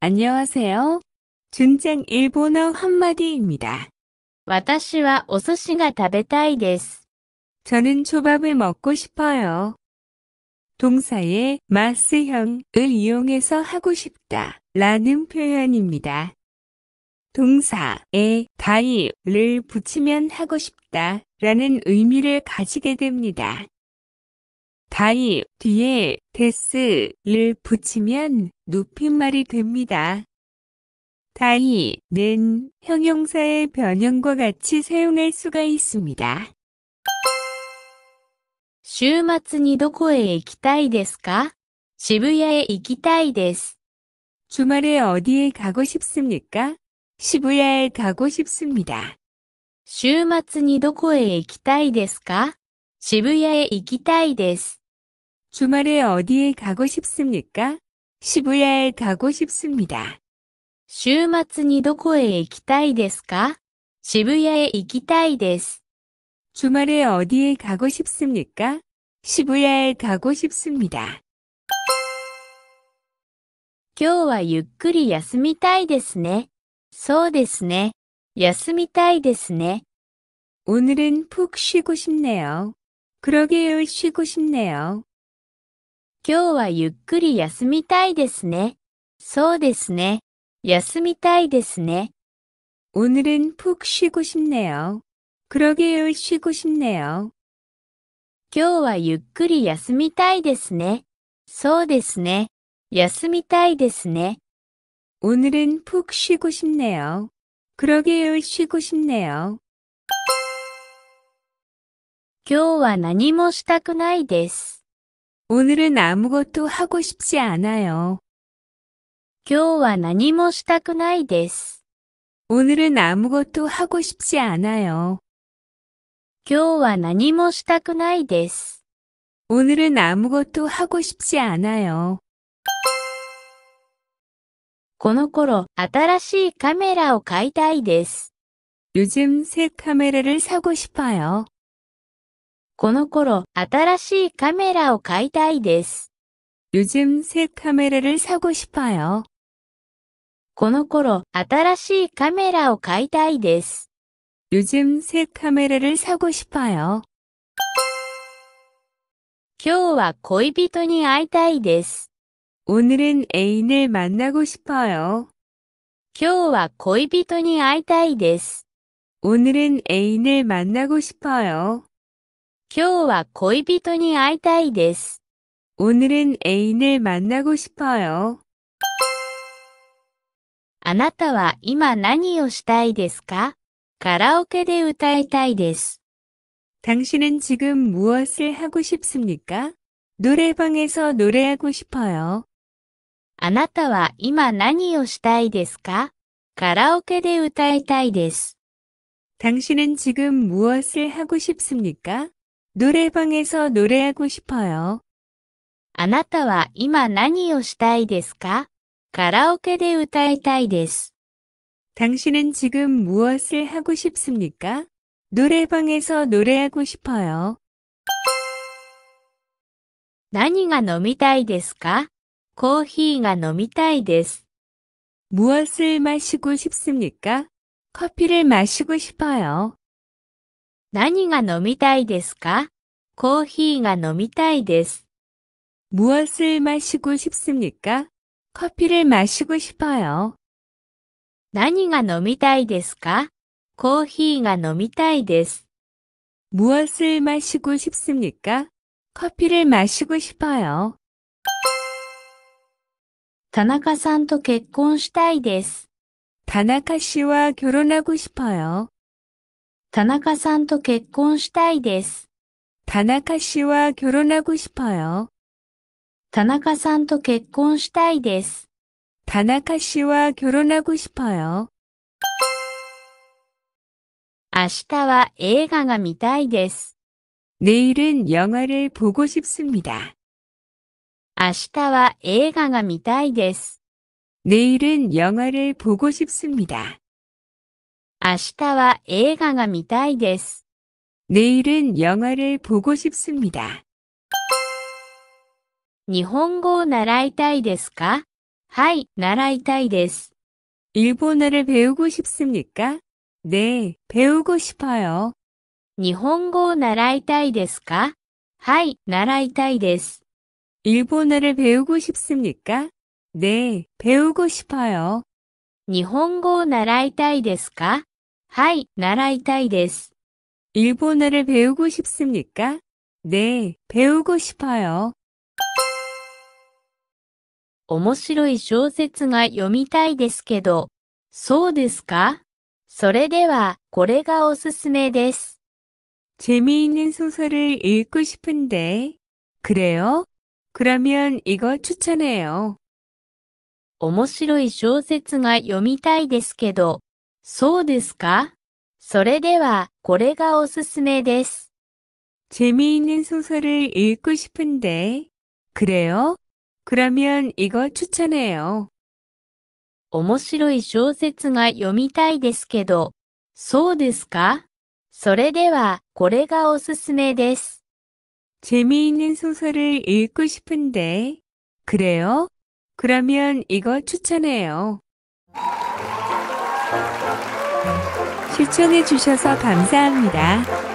안녕하세요. 준장 일본어 한마디입니다. 私はお寿司が食べたいです。 저는 초밥을 먹고 싶어요. 동사의 마스형을 이용해서 하고 싶다 라는 표현입니다. 동사에 다이를 붙이면 하고 싶다 라는 의미를 가지게 됩니다. 다이 뒤에 데스를 붙이면 높임말이 됩니다. 다이는 형용사의 변형과 같이 사용할 수가 있습니다. 週末にどこへ行きたいですか渋谷へ行きたいです。 주말에 어디에 가고 싶습니까? 시부야 가고 싶습니다. 週末にどこへ行きたいですか渋谷へ行きたいです。주말에어디에가고싶습니까渋谷へ가고싶습니 다。 週末にどこへ行きたいですか渋谷へ行きたいです。주말에어디에가고싶습니까渋谷へ가고싶습니 다。 今日はゆっくり休みたいですね。そうですね。休みたいですね。오늘은푹쉬고싶네요그러게요쉬고싶네요今日はゆっくり休みたいですね。そうですね。休みたいですね。오늘은푹쉬고싶네요그러게요쉬고싶네요今日はゆっくり休みたいですね。そうですね。休みたいですね。오늘은푹쉬고싶네요그러게요쉬고싶네요今日は何もしたくないです。今日は何もしたくないです。今日は何もしたくないです。오늘은아무것도하고싶지않아요この頃、新しいカメラを買いたいです。요즘새카메라를사고싶어요この頃、新しいカメラを買いたいです。요즘새카메라를사고싶어 요。 この頃、新しいカメラを買いたいです。요즘새카메라를사고싶어 요。 今日は恋人に会いたいです。오늘은애인을만나고싶어 요。 今日は恋人に会いたいです。오늘은애인을만나고싶어요今日は恋人に会いたいです。오늘은애인을만나고싶어요あなたは今何をしたいですかカラオケで歌いたいです。당신은지금무엇을하고싶습니까노래방에서노래하고싶어요あなたは今何をしたいですかカラオケで歌いたいです。당신은지금무엇을하고싶습니까 노래방에서 노래하고 싶어요. あなたは今何をしたいですかカラオケで歌いたいです。 아, 당신은 지금 무엇을 하고 싶습니까? 노래방에서 노래하고 싶어요. 何が飲みたいですかコーヒーが飲みたいです。 무엇을 마시고 싶습니까? 커피를 마시고 싶어요. 何が飲みたいですかコーヒーが飲みたいです。무엇을마시고싶습니까커피를마시고싶어요何が飲みたいですかコーヒーが飲みたいです。무엇을마시고싶습니까커피를마시고싶어요田中さんと結婚したいです。田中氏は결혼하고싶어요田中さんと結婚したいです。田中氏は결혼하고싶어 요。 田中さんと結婚したいです。田中氏は결혼하고싶어 요。 明日は映画が見たいです。내일은영화를보고싶습니 다。 明日は映画が見たいです。내일은영화를보고싶습니다明日は映画が見たいです。 내일은 영화를 보고 싶습니다. 日本語を習いたいですかはい、習いたいです。 일본어를 배우고 싶습니까? 네, 배우고 싶어요. 日本語を習いたいですかはい、習いたいです。 일본어를 배우고 싶습니까? 네, 배우고 싶어요. 日本語を習いたいですかはい、習いたいです。日本語を배우고싶습니까ね배우고싶어요面白い小説が読みたいですけど、そうですかそれでは、これがおすすめです。재미있는소설을읽고싶은 데、 그래요그러면이거추천해요面白い小説が読みたいですけど、そうですかそれでは、これがおすすめです。재미있는소설을읽고싶은 데、 그래요그러면이거추천해 요。 面白い小説が読みたいですけど、そうですかそれでは、これがおすすめです。재미있는소설을읽고싶은 데、 그래요 그러면 이거 추천해요. 추천해 주셔서 감사합니다.